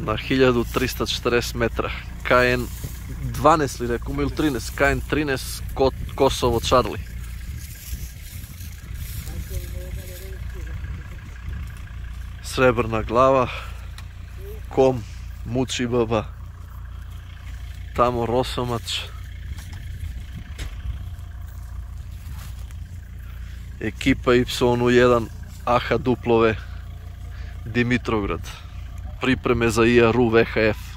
na 1340 metra. KN 12 li rekom ili 13, KN 13 Kosovo Charlie. Srebrna glava, kom, muči baba, tamo rosomač. Ekipa Y1 AH duplove Димитровград. Припреме за ИАРУ ВХФ.